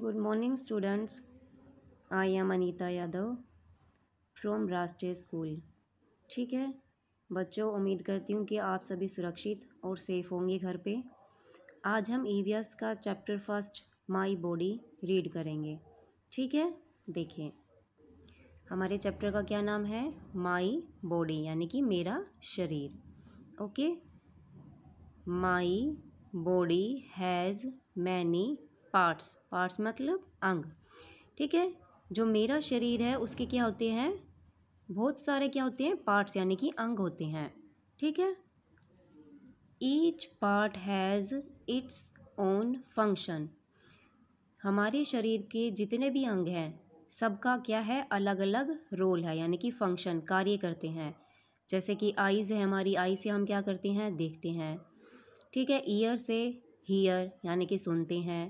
good morning students I am Anita Yadav from Rashtriya school ठीक है बच्चों उम्मीद करती हूँ कि आप सभी सुरक्षित और सेफ होंगे घर पे आज हम ई e का chapter first my body read करेंगे ठीक है देखिए हमारे चैप्टर का क्या नाम है माई बॉडी यानी कि मेरा शरीर okay my body has many parts parts मतलब अंग ठीक है जो मेरा शरीर है उसके क्या होते हैं बहुत सारे क्या होते हैं पार्ट्स यानी कि अंग होते हैं ठीक है each part has its own function हमारे शरीर के जितने भी अंग हैं सबका क्या है अलग अलग रोल है यानी कि फंक्शन कार्य करते हैं जैसे कि आईज़ है हमारी आई से हम क्या करते हैं देखते हैं ठीक है ईयर से हीयर यानी कि सुनते हैं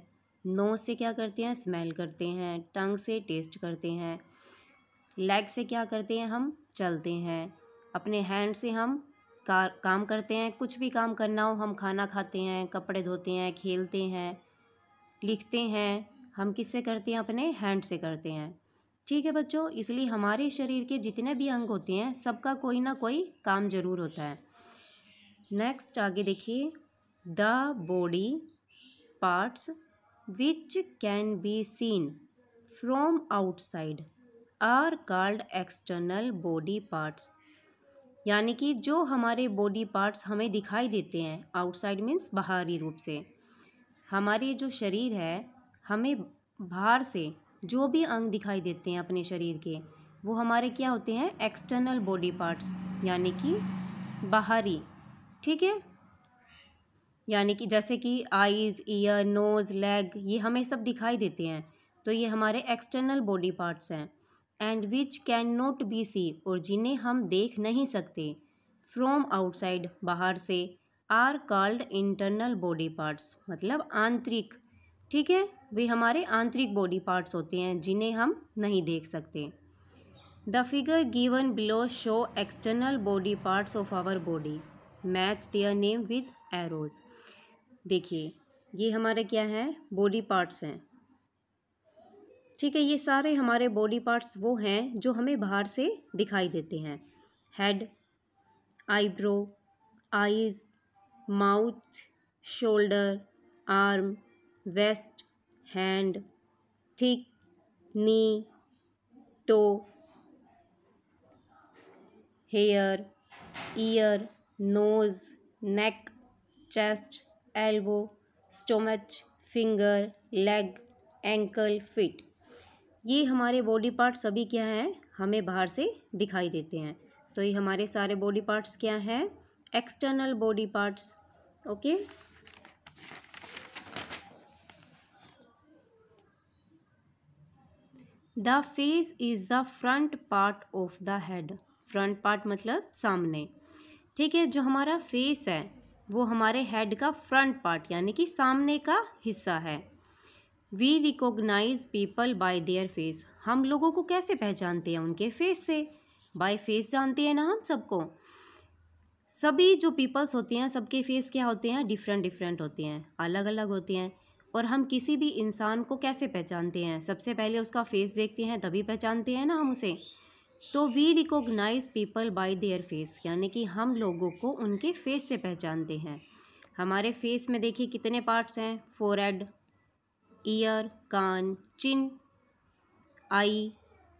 नोज से क्या करते हैं स्मेल करते हैं टंग से टेस्ट करते हैं लेग से क्या करते हैं हम चलते हैं अपने हैंड से हम कार काम करते हैं कुछ भी काम करना हो हम खाना खाते हैं कपड़े धोते हैं खेलते हैं लिखते हैं हम किससे करते हैं अपने हैंड से करते हैं ठीक है बच्चों इसलिए हमारे शरीर के जितने भी अंग होते हैं सबका कोई ना कोई काम जरूर होता है नेक्स्ट आगे देखिए the body parts which can be seen from outside are called external body parts यानी कि जो हमारे बॉडी पार्ट्स हमें दिखाई देते हैं आउटसाइड मीन्स बाहरी रूप से हमारे जो शरीर है हमें बाहर से जो भी अंग दिखाई देते हैं अपने शरीर के वो हमारे क्या होते हैं एक्सटर्नल बॉडी पार्ट्स यानी कि बाहरी ठीक है यानी कि जैसे कि आइज़ ईयर नोज़ लेग ये हमें सब दिखाई देते हैं तो ये हमारे एक्सटर्नल बॉडी पार्ट्स हैं and which can not be see और जिन्हें हम देख नहीं सकते फ्रॉम आउटसाइड बाहर से are called internal body parts मतलब आंतरिक ठीक है वे हमारे आंतरिक बॉडी पार्ट्स होते हैं जिन्हें हम नहीं देख सकते the figure given below show external body parts of our body match their name with arrows देखिए ये हमारे क्या हैं बॉडी पार्ट्स हैं ठीक है ये सारे हमारे बॉडी पार्ट्स वो हैं जो हमें बाहर से दिखाई देते हैं head eyebrow eyes mouth shoulder arm waist hand thigh knee toe hair ear nose neck chest elbow stomach finger leg ankle feet ये हमारे बॉडी पार्ट सभी क्या हैं हमें बाहर से दिखाई देते हैं तो ये हमारे सारे बॉडी पार्ट्स क्या हैं external body parts okay the face is the front part of the head front part मतलब सामने ठीक है जो हमारा फेस है वो हमारे हेड का फ्रंट पार्ट यानी कि सामने का हिस्सा है we recognise people by their face हम लोगों को कैसे पहचानते हैं उनके फेस से बाय फेस जानते हैं ना हम सबको सभी जो पीपल्स होते हैं सबके फेस क्या होते हैं डिफरेंट डिफरेंट होते हैं अलग अलग होते हैं और हम किसी भी इंसान को कैसे पहचानते हैं सबसे पहले उसका फेस देखते हैं तभी पहचानते हैं ना हम उसे तो we recognise people by their face यानी कि हम लोगों को उनके फेस से पहचानते हैं हमारे फेस में देखिए कितने पार्ट्स हैं फोरहेड ईयर कान चिन आई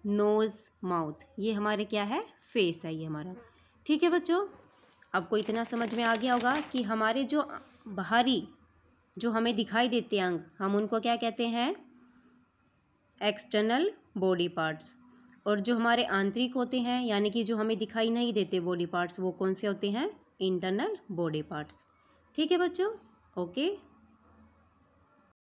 नोज़ माउथ ये हमारे क्या है फेस है ये हमारा ठीक है बच्चों आपको इतना समझ में आ गया होगा कि हमारे जो बाहरी जो हमें दिखाई देते हैं अंग हम उनको क्या कहते हैं एक्सटर्नल बॉडी पार्ट्स और जो हमारे आंतरिक होते हैं यानी कि जो हमें दिखाई नहीं देते बॉडी पार्ट्स वो कौन से होते हैं इंटरनल बॉडी पार्ट्स ठीक है बच्चों ओके